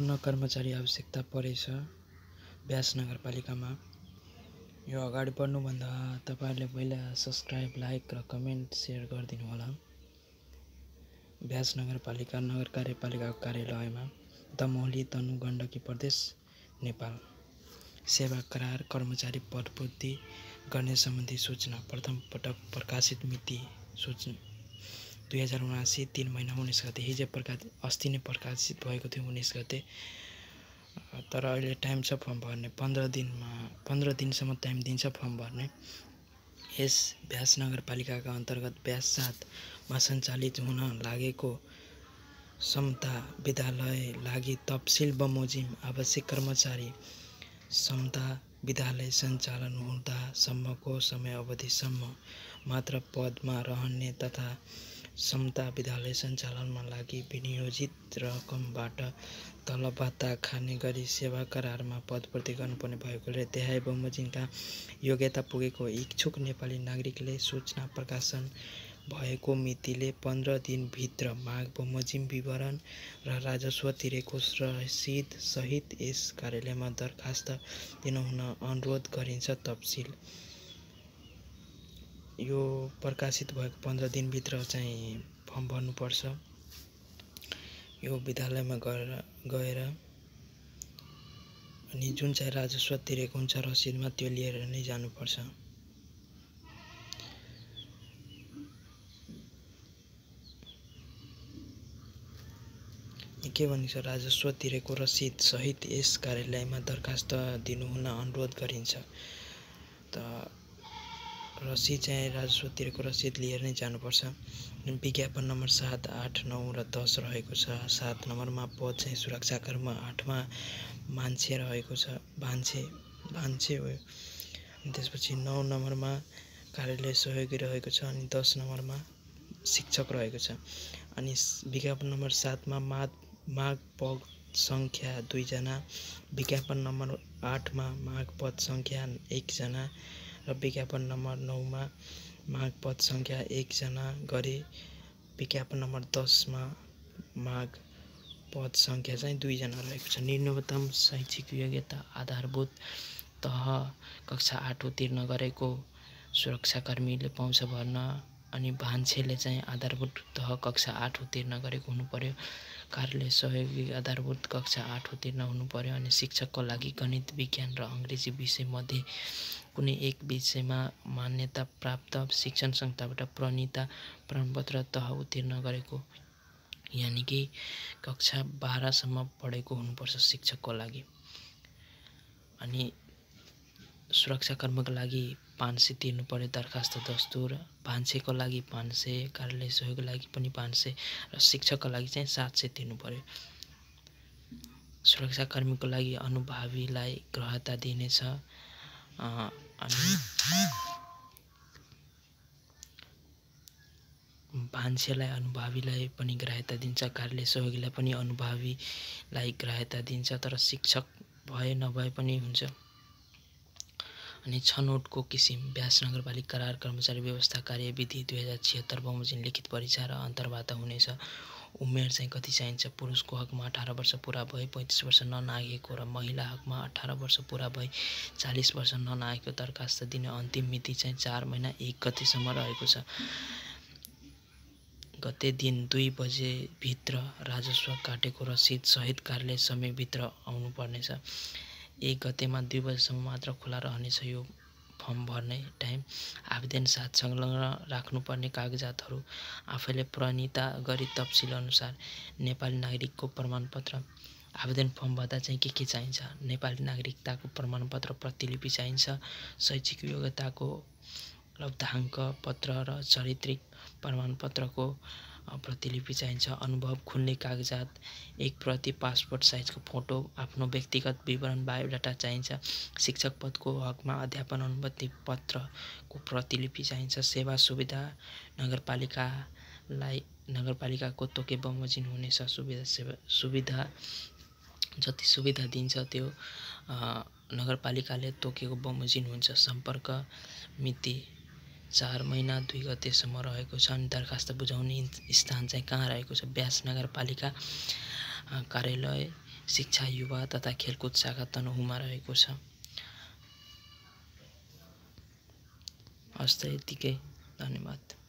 पूर्ण कर्मचारी आवश्यकता परेछ व्यास नगरपालिकामा यो अगाडि बढ्नुभन्दा तपाईँहरूले पहिला सब्सक्राइब लाइक र कमेन्ट सेयर गरिदिनु होला व्यास नगरपालिका नगर कार्यपालिकाको कार्यालयमा दमौली तनु गण्डकी प्रदेश नेपाल सेवा करार कर्मचारी पदपूर्ति गर्ने सम्बन्धी सूचना प्रथम पटक प्रकाशित मिति सूचना दुई हजार उनासी तिन महिना उन्नाइस गते हिजो प्रकाश अस्ति नै प्रकाशित भएको थियो उन्नाइस गते तर अहिले टाइम छ फर्म भर्ने पन्ध्र दिनमा पन्ध्र दिनसम्म टाइम दिन्छ फर्म भर्ने यस ब्यास नगरपालिकाका अन्तर्गत ब्यास साथमा सञ्चालित हुन लागेको समता विद्यालय लागि तपसिल बमोजिम आवश्यक कर्मचारी समता विद्यालय सञ्चालन हुँदासम्मको समय अवधिसम्म मात्र पदमा रहने तथा समता विद्यालय सञ्चालनमा लागि विनियोजित रकमबाट तल भत्ता खाने गरी सेवा करारमा पदपूर्ति गर्नुपर्ने भएकोले देहाई बमोजिमका योग्यता पुगेको इच्छुक नेपाली नागरिकले सूचना प्रकाशन भएको मितिले पन्ध्र दिनभित्र माग बमोजिम विवरण र राजस्व तिरेको रसिद सहित यस कार्यालयमा दरखास्त दिनुहुन अनुरोध गरिन्छ तपसिल यो प्रकाशित भएको पन्ध्र दिनभित्र चाहिँ फर्म भर्नुपर्छ यो विद्यालयमा गएर गएर अनि जुन चाहिँ राजस्व तिरेको हुन्छ रसिदमा त्यो लिएर नै जानुपर्छ के भनिन्छ राजस्व तिरेको रसिद सहित यस कार्यालयमा दरखास्त दिनुहुन अनुरोध गरिन्छ त रसिद चाहिँ राजस्वतिरको रसिद लिएर नै जानुपर्छ विज्ञापन नम्बर सात आठ नौ र दस रहेको छ सात नम्बरमा पद चाहिँ सुरक्षाकर्म आठमा मान्छे रहेको छ भान्छे भान्छे हो त्यसपछि नौ नम्बरमा कार्यालय सहयोगी रहेको छ अनि दस नम्बरमा शिक्षक रहेको छ अनि विज्ञापन नम्बर सातमा माग माघ पद सङ्ख्या दुईजना विज्ञापन नम्बर आठमा माघ पद सङ्ख्या एकजना र विज्ञापन नम्बर नौमा माग पद सङ्ख्या एकजना गरे विज्ञापन नम्बर दसमा माग पद सङ्ख्या चाहिँ दुईजना रहेको छ न्यूनतम शैक्षिक योग्यता आधारभूत तह कक्षा आठ उत्तीर्ण गरेको सुरक्षाकर्मीले पाउँछ भन्न अनि भान्सेले चाहिँ आधारभूत तह कक्षा आठ उत्तीर्ण गरेको हुनु पर्यो कार्यले सहयोगी आधारभूत कक्षा आठ उत्तीर्ण हुनु पर्यो अनि शिक्षकको लागि गणित विज्ञान र अङ्ग्रेजी विषयमध्ये कुनै एक विषयमा मान्यता प्राप्त शिक्षण संस्थाबाट प्रणिता प्रमाणपत्र तह उत्तीर्ण गरेको यानि कि कक्षा बाह्रसम्म पढेको हुनुपर्छ शिक्षकको लागि अनि सुरक्षाकर्मीको लागि पाँच सय तिर्नु पऱ्यो दरखास्त दस्तुर पाँच सयको लागि पाँच सय कार्यालय सहयोगको लागि पनि पाँच सय र शिक्षकको लागि चाहिँ सात सय तिर्नु पऱ्यो सुरक्षाकर्मीको लागि अनुभवीलाई ग्रहता दिनेछ अनि भान्सेलाई अनुभवीलाई पनि ग्राह्यता दिन्छ कार्यालय सहयोगीलाई पनि अनुभवीलाई ग्राह्यता दिन्छ तर शिक्षक भए नभए पनि हुन्छ अनि छनौटको किसिम ब्यास नगरपालिका करार कर्मचारी व्यवस्था कार्यविधि दुई हजार छिहत्तर बमोजिम लिखित परीक्षा र अन्तर्वार्ता हुनेछ उमेर चाहिँ कति चाहिन्छ पुरुषको हकमा अठार वर्ष पुरा भए पैँतिस वर्ष ननागेको र महिला हकमा अठार वर्ष पुरा भए चालिस वर्ष ननागेको दरखास्त दिने अन्तिम मिति चाहिँ चार महिना एक गतिसम्म रहेको छ गते दिन दुई बजेभित्र राजस्व काटेको रसिद सहित कार्यालय समयभित्र आउनुपर्नेछ एक गतेमा दुई बजीसम्म मात्र खुला रहनेछ यो फर्म भर्ने टाइम आवेदन साथ संलग्न राख्नुपर्ने कागजातहरू आफैले प्रणिता गरी तपसिल अनुसार नेपाली नागरिकको प्रमाणपत्र आवेदन फर्म भर्दा चाहिँ के के चाहिन्छ नेपाली नागरिकताको प्रमाणपत्र प्रतिलिपि चाहिन्छ शैक्षिक योग्यताको लब्धाङ्क पत्र र चरित्रिक प्रमाणपत्रको प्रतिलिपि चाहिन्छ अनुभव खुल्ने कागजात एक प्रति पासपोर्ट साइजको फोटो आफ्नो व्यक्तिगत विवरण बायोडाटा चाहिन्छ शिक्षक पदको हकमा अध्यापन अनुमति पत्रको प्रतिलिपि चाहिन्छ सेवा सुविधा नगरपालिकालाई नगरपालिकाको तोके बमोजिन हुनेछ सुविधा सेवा सुविधा जति सुविधा दिन्छ त्यो नगरपालिकाले तोकेको बमोजिन हुन्छ सम्पर्क मिति चार महिना दुई गतेसम्म रहेको छ अनि दरखास्त बुझाउने स्थान चाहिँ कहाँ रहेको छ ब्यास नगरपालिका कार्यालय शिक्षा युवा तथा खेलकुद शाखा तनहुमा रहेको छ हस्त यतिकै धन्यवाद